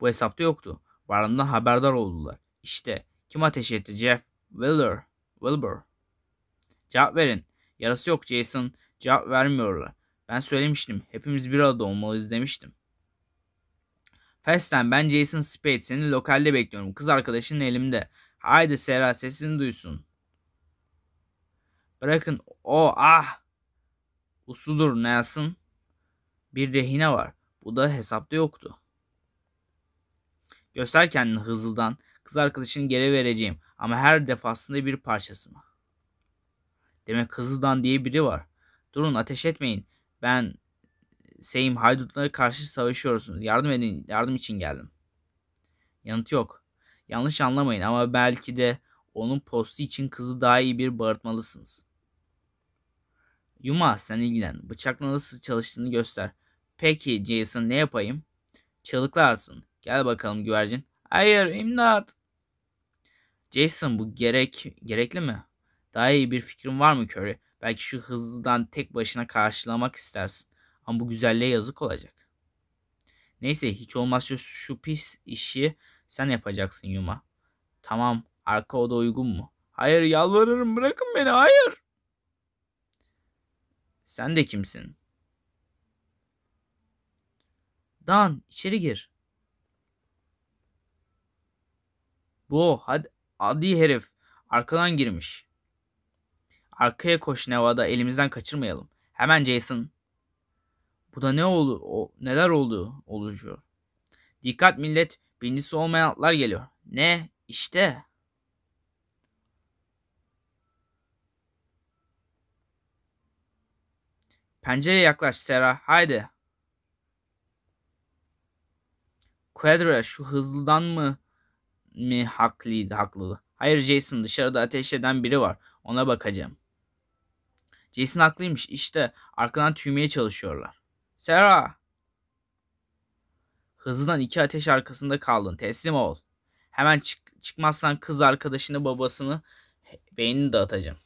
bu hesapta yoktu. Varlığından haberdar oldular. İşte kim ateş etti Jeff Wilber? Wilbur. Cevap verin. Yarası yok Jason. Cevap vermiyorlar. Ben söylemiştim. Hepimiz bir arada olmalıyız demiştim. Festen ben Jason Spade seni lokalde bekliyorum. Kız arkadaşın elimde. Haydi Sera sesini duysun. Bırakın o oh, ah. Usludur Nelson. Bir rehine var. Bu da hesapta yoktu. Göster kendini hızlıdan. Kız arkadaşını geri vereceğim ama her defasında bir parçasını. Demek hızlıdan diye biri var. Durun ateş etmeyin. Ben Seyim haydutlara karşı savaşıyorsunuz. Yardım edin. Yardım için geldim. Yanıt yok. Yanlış anlamayın ama belki de onun postu için kızı daha iyi bir bağırtmalısınız. Yuma sen ilgilen. Bıçakla nasıl çalıştığını göster. Peki Jason ne yapayım? Çığlıklarsın. Gel bakalım güvercin. Hayır imdat. Jason bu gerek gerekli mi? Daha iyi bir fikrin var mı Curry? Belki şu hızlıdan tek başına karşılamak istersin. Ama bu güzelliğe yazık olacak. Neyse hiç olmazsa şu pis işi sen yapacaksın Yuma. Tamam arka oda uygun mu? Hayır yalvarırım bırakın beni hayır. Sen de kimsin? Dan içeri gir. Bu hadi, adi herif arkadan girmiş. Arkaya koş Nevada elimizden kaçırmayalım. Hemen Jason. Bu da ne oldu? O, neler oldu? Oluyor. Dikkat millet. Birincisi olmayan atlar geliyor. Ne? İşte. Pencereye yaklaş Sera. Haydi. Quadra şu hızlıdan mı mi haklıydı, haklı? Hayır Jason dışarıda ateş eden biri var. Ona bakacağım. Jason haklıymış. İşte arkadan tüymeye çalışıyorlar. Sarah! Hızından iki ateş arkasında kaldın. Teslim ol. Hemen çık çıkmazsan kız arkadaşını babasını beynini dağıtacağım.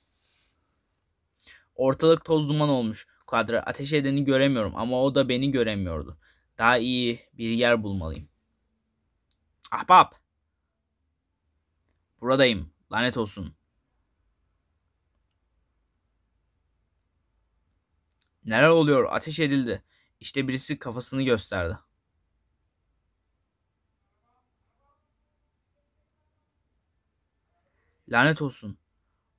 Ortalık toz duman olmuş. Kadra ateş edeni göremiyorum ama o da beni göremiyordu. Daha iyi bir yer bulmalıyım. Ahbap! Buradayım. Lanet olsun. Neler oluyor? Ateş edildi. İşte birisi kafasını gösterdi. Lanet olsun.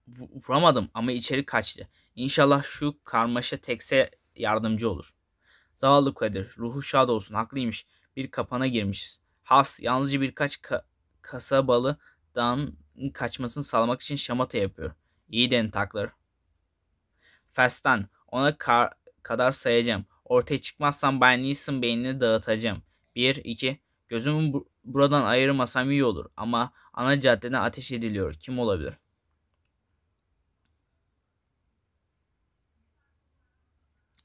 Vuramadım ama içeri kaçtı. İnşallah şu karmaşa tekse yardımcı olur. Zavallı Kadir. Ruhu şad olsun. Haklıymış. Bir kapana girmişiz. Has yalnızca birkaç ka kasabalı Dan kaçmasını sağlamak için şamata yapıyor. İyi den taklar. Fastan ona kar- kadar sayacağım. Ortaya çıkmazsan Bay Neeson beynini dağıtacağım. 1, 2. Gözümü bu- buradan ayırmasam iyi olur ama ana caddeden ateş ediliyor. Kim olabilir?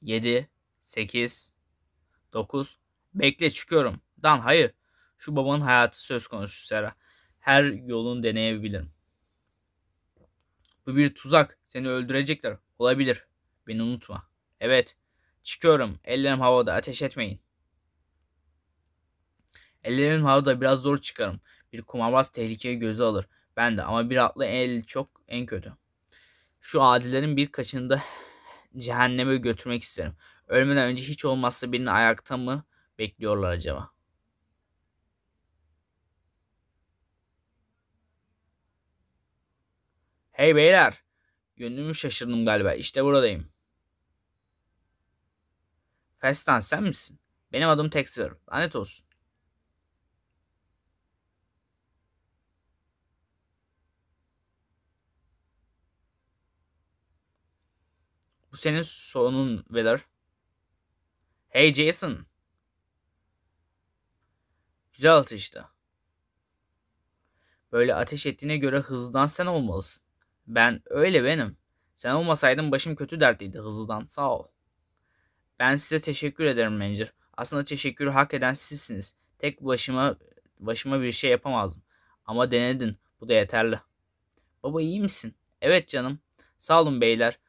Yedi, sekiz, dokuz. Bekle çıkıyorum. Dan hayır. Şu babanın hayatı söz konusu Sera her yolunu deneyebilirim. Bu bir tuzak. Seni öldürecekler. Olabilir. Beni unutma. Evet. Çıkıyorum. Ellerim havada. Ateş etmeyin. Ellerim havada biraz zor çıkarım. Bir kumarbaz tehlikeyi göze alır. Ben de ama bir atlı el çok en kötü. Şu adilerin birkaçını da cehenneme götürmek isterim. Ölmeden önce hiç olmazsa birini ayakta mı bekliyorlar acaba? Hey beyler. Yönümü şaşırdım galiba. İşte buradayım. Festan sen misin? Benim adım Texer. Lanet olsun. Bu senin sonun Veler. Hey Jason. Güzel atıştı. Böyle ateş ettiğine göre hızlıdan sen olmalısın. Ben öyle benim. Sen olmasaydın başım kötü dertliydi hızlıdan sağ ol. Ben size teşekkür ederim menajer. Aslında teşekkürü hak eden sizsiniz. Tek başıma başıma bir şey yapamazdım. Ama denedin. Bu da yeterli. Baba iyi misin? Evet canım. Sağ olun beyler.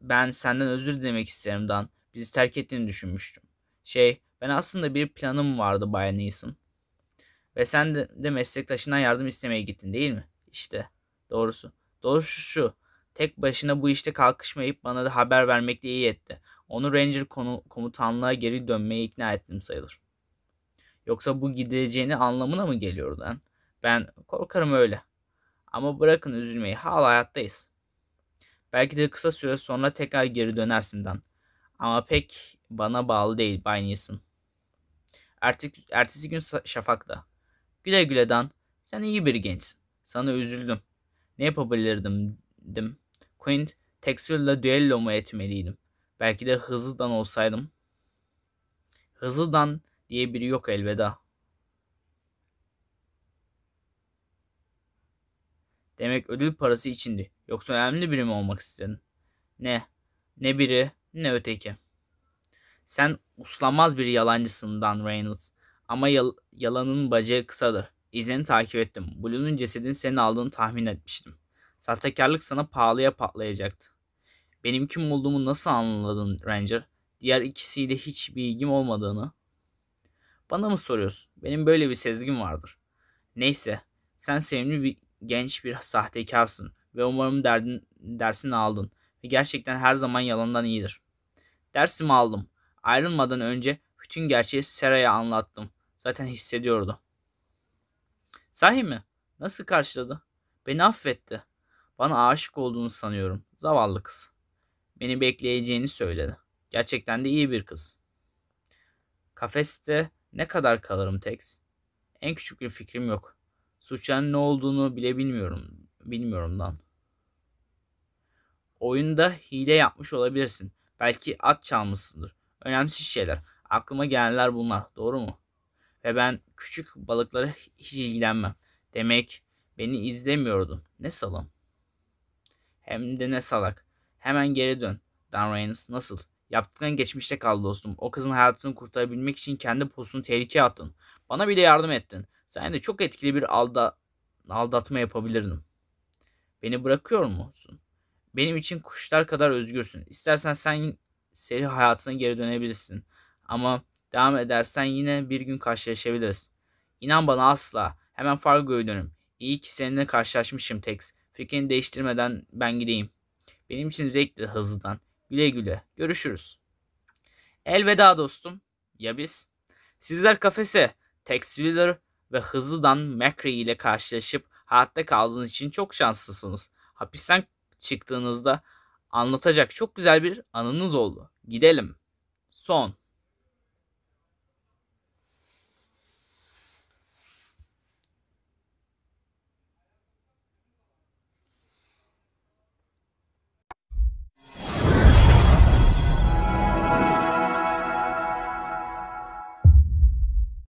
Ben senden özür dilemek isterim Dan. Bizi terk ettiğini düşünmüştüm. Şey, ben aslında bir planım vardı Bay Neeson. Ve sen de, de meslektaşından yardım istemeye gittin değil mi? İşte, doğrusu. Doğrusu şu. Tek başına bu işte kalkışmayıp bana da haber vermekle iyi etti. Onu Ranger konu komutanlığa geri dönmeye ikna ettim sayılır. Yoksa bu gideceğini anlamına mı geliyor lan? Ben korkarım öyle. Ama bırakın üzülmeyi hala hayattayız. Belki de kısa süre sonra tekrar geri dönersin Dan. Ama pek bana bağlı değil Bay Neeson. Ertesi, ertesi gün şafakta. Güle güle Dan. Sen iyi bir gençsin. Sana üzüldüm. Ne yapabilirdim? Dim. Quint Texil'la düello mu etmeliydim? Belki de hızlıdan olsaydım. Hızlıdan diye biri yok elveda. Demek ödül parası içindi. Yoksa önemli biri mi olmak istedin? Ne? Ne biri ne öteki. Sen uslanmaz bir yalancısından Reynolds. Ama yal yalanın bacağı kısadır. İzini takip ettim. Blue'nun cesedini senin aldığını tahmin etmiştim. Sahtekarlık sana pahalıya patlayacaktı. Benim kim olduğumu nasıl anladın Ranger? Diğer ikisiyle hiçbir ilgim olmadığını. Bana mı soruyorsun? Benim böyle bir sezgim vardır. Neyse, sen sevimli bir genç bir sahtekarsın ve umarım derdin, dersini aldın. Ve gerçekten her zaman yalandan iyidir. Dersimi aldım. Ayrılmadan önce bütün gerçeği Sera'ya anlattım. Zaten hissediyordu. Sahi mi? Nasıl karşıladı? Beni affetti. Bana aşık olduğunu sanıyorum. Zavallı kız. Beni bekleyeceğini söyledi. Gerçekten de iyi bir kız. Kafeste ne kadar kalırım Tex? En küçük bir fikrim yok. Suçların ne olduğunu bile bilmiyorum. Bilmiyorum lan. Oyunda hile yapmış olabilirsin. Belki at çalmışsındır. Önemsiz şeyler. Aklıma gelenler bunlar. Doğru mu? ve ben küçük balıklara hiç ilgilenmem. Demek beni izlemiyordun. Ne salım. Hem de ne salak. Hemen geri dön. Dan Reynolds nasıl? Yaptıkların geçmişte kaldı dostum. O kızın hayatını kurtarabilmek için kendi postunu tehlikeye attın. Bana bile yardım ettin. Sen de çok etkili bir alda aldatma yapabilirdim. Beni bırakıyor musun? Benim için kuşlar kadar özgürsün. İstersen sen seri hayatına geri dönebilirsin. Ama Devam edersen yine bir gün karşılaşabiliriz. İnan bana asla. Hemen Fargo'ya dönüm. İyi ki seninle karşılaşmışım Tex. Fikrini değiştirmeden ben gideyim. Benim için zevkli hızlıdan. Güle güle. Görüşürüz. Elveda dostum. Ya biz? Sizler kafese. Tex Wheeler ve hızlıdan McRae ile karşılaşıp hayatta kaldığınız için çok şanslısınız. Hapisten çıktığınızda anlatacak çok güzel bir anınız oldu. Gidelim. Son.